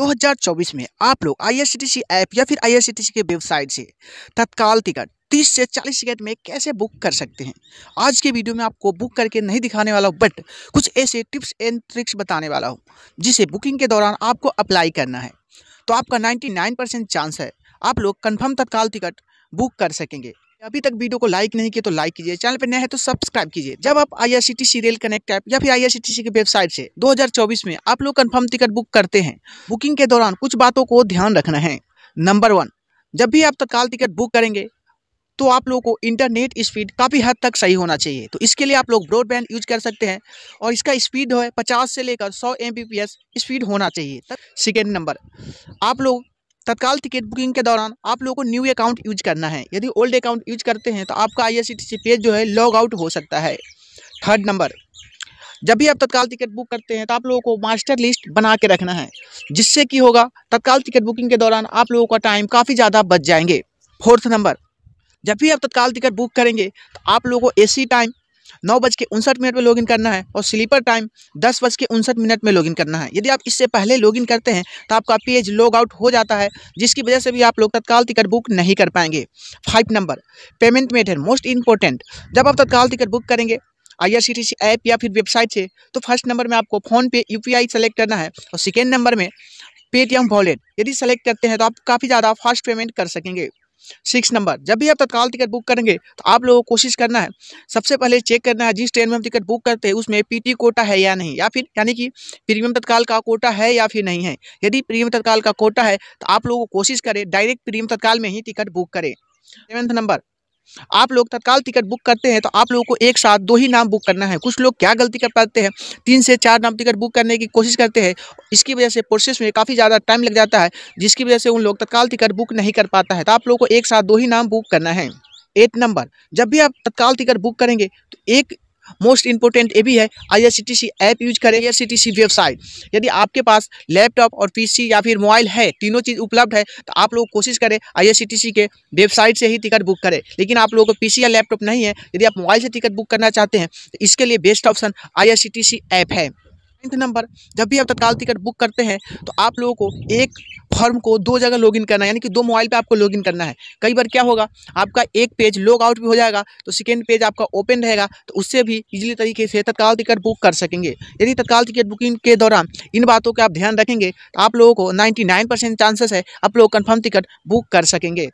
2024 में आप लोग आई ऐप या फिर आई के वेबसाइट से तत्काल टिकट 30 से 40 सेकेंड में कैसे बुक कर सकते हैं आज के वीडियो में आपको बुक करके नहीं दिखाने वाला हूँ बट कुछ ऐसे टिप्स एंड ट्रिक्स बताने वाला हूँ जिसे बुकिंग के दौरान आपको अप्लाई करना है तो आपका 99 परसेंट चांस है आप लोग कन्फर्म तत्काल टिकट बुक कर सकेंगे अभी तक वीडियो को लाइक नहीं किया तो लाइक कीजिए चैनल पर नया है तो सब्सक्राइब कीजिए जब आप सी रेल कनेक्ट ऐप या फिर सी की वेबसाइट से 2024 में आप लोग कंफर्म टिकट बुक करते हैं बुकिंग के दौरान कुछ बातों को ध्यान रखना है नंबर वन जब भी आप तत्काल टिकट बुक करेंगे तो आप लोगों को इंटरनेट स्पीड काफ़ी हद तक सही होना चाहिए तो इसके लिए आप लोग ब्रॉडबैंड यूज कर सकते हैं और इसका स्पीड है 50 से लेकर 100 एम स्पीड होना चाहिए सेकेंड नंबर आप लोग तत्काल टिकट बुकिंग के दौरान आप लोगों को न्यू अकाउंट यूज करना है यदि ओल्ड अकाउंट यूज करते हैं तो आपका आई पेज जो है लॉग आउट हो सकता है थर्ड नंबर जब भी आप तत्काल टिकट बुक करते हैं तो आप लोगों को मास्टर लिस्ट बना के रखना है जिससे कि होगा तत्काल टिकट बुकिंग के दौरान आप लोगों का टाइम काफ़ी ज़्यादा बच जाएंगे फोर्थ नंबर जब भी आप तत्काल टिकट बुक करेंगे तो आप लोगों को एसी टाइम नौ बज के उनसठ मिनट में लॉगिन करना है और स्लीपर टाइम दस बज के उनसठ मिनट में लॉगिन करना है यदि आप इससे पहले लॉगिन करते हैं तो आपका पेज लॉग आउट हो जाता है जिसकी वजह से भी आप लोग तत्काल टिकट बुक नहीं कर पाएंगे five number payment method most important जब आप तत्काल टिकट बुक करेंगे सी ऐप या फिर वेबसाइट से तो फर्स्ट नंबर में आपको फ़ोनपे यू पी सेलेक्ट करना है और सेकेंड नंबर में पेटीएम वॉलेट यदि सेलेक्ट करते हैं तो आप काफ़ी ज़्यादा फास्ट पेमेंट कर सकेंगे सिक्स नंबर जब भी आप तत्काल टिकट बुक करेंगे तो आप लोगों को कोशिश करना है सबसे पहले चेक करना है जिस ट्रेन में हम टिकट बुक करते हैं उसमें पीटी कोटा है या नहीं या फिर यानी कि प्रीमियम तत्काल का कोटा है या फिर नहीं है यदि प्रीमियम तत्काल का कोटा है तो आप लोगों को कोशिश करें डायरेक्ट प्रीमियम तत्काल में ही टिकट बुक करें सेवन्थ नंबर आप लोग तत्काल टिकट बुक करते हैं तो आप लोगों को एक साथ दो ही नाम बुक करना है कुछ लोग क्या गलती कर पाते हैं तीन से चार नाम टिकट बुक करने की कोशिश करते हैं इसकी वजह से प्रोसेस में काफ़ी ज़्यादा टाइम लग जाता है जिसकी वजह से उन लोग तत्काल टिकट बुक नहीं कर पाता है तो आप लोग को एक साथ दो ही नाम बुक करना है एट नंबर जब भी आप तत्काल टिकट बुक करेंगे तो एक मोस्ट इंपॉर्टेंट ये भी है आईआरसीटीसी ऐप यूज करें आईआरसीटीसी वेबसाइट यदि आपके पास लैपटॉप और पीसी या फिर मोबाइल है तीनों चीज़ उपलब्ध है तो आप लोग कोशिश करें आईआरसीटीसी के वेबसाइट से ही टिकट बुक करें लेकिन आप लोगों को पीसी या लैपटॉप नहीं है यदि आप मोबाइल से टिकट बुक करना चाहते हैं तो इसके लिए बेस्ट ऑप्शन आई ऐप है नाइन्थ नंबर जब भी आप तत्काल टिकट बुक करते हैं तो आप लोगों को एक फॉर्म को दो जगह लॉगिन करना है यानी कि दो मोबाइल पे आपको लॉगिन करना है कई बार क्या होगा आपका एक पेज लॉग आउट भी हो जाएगा तो सेकेंड पेज आपका ओपन रहेगा तो उससे भी इजीली तरीके से तत्काल टिकट बुक कर सकेंगे यदि तत्काल टिकट बुकिंग के दौरान इन बातों का आप ध्यान रखेंगे तो आप लोगों को नाइन्टी चांसेस है आप लोग कन्फर्म टिकट बुक कर सकेंगे तो